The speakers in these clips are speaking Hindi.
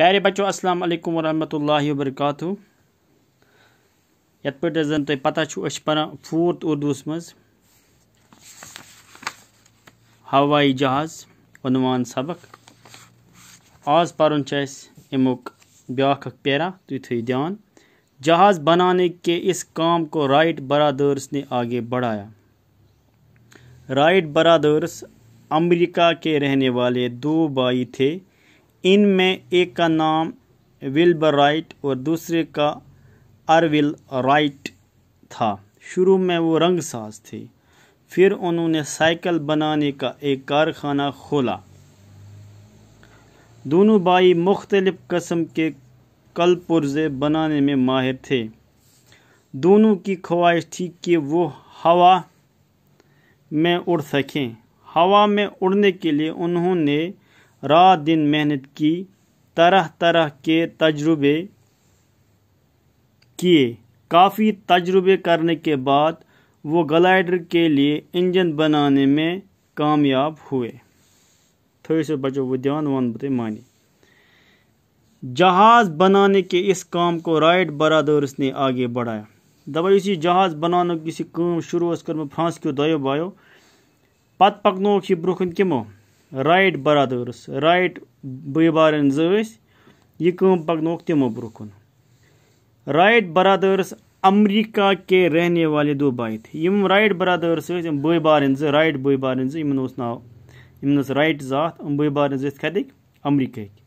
प्यारे बच्चों अस्सलाम वालेकुम वरहमतुल्लाहि वबरकातहू यथ पे जन तुम पता अस पढ़ा फोर्थ उर्दूस मज हवाई जहाज उनवान सबक आज पढ़ अमुक ब्या पेरा तु थी ध्यान जहाज बनाने के इस काम को राइट बरदर्स ने आगे बढ़ाया राइट बरदर्स अमेरिका के रहने वाले दो भाई थे इन में एक का नाम विल्बर राइट और दूसरे का अरविल राइट था शुरू में वो रंगसाज थे फिर उन्होंने साइकिल बनाने का एक कारखाना खोला दोनों भाई मुख्तलिफ़ कस्म के कलपुर्जे बनाने में माहिर थे दोनों की ख्वाहिश थी कि वो हवा में उड़ सकें हवा में उड़ने के लिए उन्होंने रात दिन मेहनत की तरह तरह के तजुर्बे किए काफ़ी तजुर्बे करने के बाद वो ग्लाइडर के लिए इंजन बनाने में कामयाब हुए थो बचो वो ध्यान वन बुते मानी जहाज़ बनाने के इस काम को राइट बरदर्स ने आगे बढ़ाया दबा इस जहाज़ बनाने की काम शुरू कर्म फ्रांस क्यों दयो बायो पत पकनो यह ब्रोह कमो رایٹ برادٲرٕس رایٹ بٲے بارٕنۍ زٕ ٲسۍ یہِ کٲم پَکنووُکھ تِمو برونٛہہ کُن رایٹ برادٲرٕس امریٖکا کے رہنے والے دُبیی تھے یِم رایٹ برادٲرٕس ٲسۍ یِم بٲے بارٕنۍ زٕ رایٹ بٲے بارٕنۍ زٕ یِمن اوس ناو یِمن ٲس رایٹ زٕ یِم بٲے بارٕنۍ زٕ ٲسۍ کَتِکۍ امریٖکہٕکۍ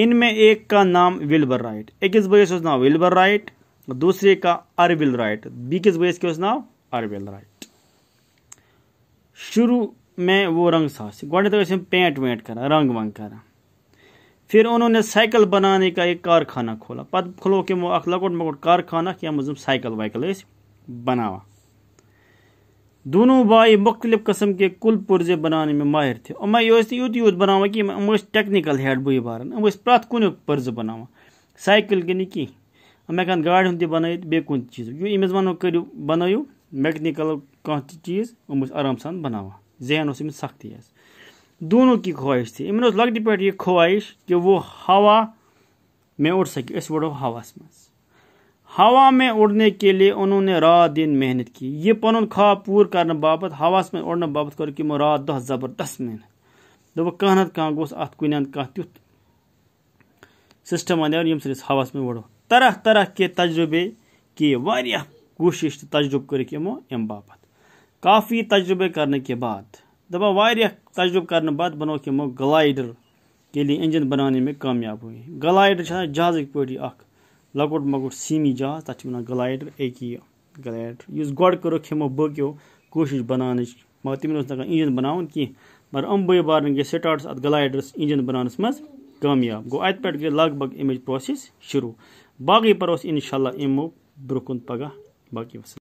اِن مےٚ ایک کا نام وِلبر رایٹ أکِس بٲیِس اوس ناو وِلبر رایٹ دوٗسرے کا اَروِل رایٹ بیٚکِس بٲیِس کیاہ اوس ناو اَروِل رایٹ شروٗع मैं वो रंग सास गोडे तक पेंट वेंट कर रंग वंग कर फिर उन्होंने साइकिल बनाने का एक कारखाना खोला पद खुलो कि वो अख लकोट मकोट कारखाना क्या मुझे साइकिल वाइकिल बनावा दोनों भाई मुख्तलिफ कस्म के कुल पुर्जे बनाने में माहिर थे और मैं यूँ यूत यूत बनावा कि टेक्निकल हेड बुई बार हम प्रत कुन पुर्ज बनावा साइकिल के नहीं कह हम हकान गाड़ बन बेकुन चीज यू इमें वो करू बनो मेकनिकल कह चीज आराम सान बनावा जहन उस में सख्ती है दोनों की ख्वाहिश थी इमन लकट पे यह ख्वाहिश कि वो हवा में उड़ सके इस वो हवास में हवा में उड़ने के लिए उन्होंने रात दिन मेहनत की ये पन खाब पूर कर बाबत हवास में उड़ने बाबत कर कि रात दह जबरदस्त मेहनत दो कह कह गोस अत कुन कह तुथ सिस्टम अंदर यम सिर्फ हवास में उड़ो तरह तरह के तजुबे किए वह कोशिश तजुब करो अम बाबत काफ़ी तजुर्बे करने के बाद दबा तजुर्बे करने बाद बनो कि मो ग्लाइडर के लिए इंजन बनाने में कामयाब हुए ग्लाइडर जहाज़ पे लकोट मकोट सीमी जहाज तथा वन ग्लाइडर एक ही ग्लाइडर इस गोड कर् बो कूश कोशिश बनान मगर तमें ना इंजन बना कह मगर अम बे बारन गए स्टार्ट अत ग्लाइडरस इंजन बनानस मज कामयाब गो अत पे गई लग भग अमच प्रोसेस शुरू बाकी पर्व इन शाला अमो पगह बाकी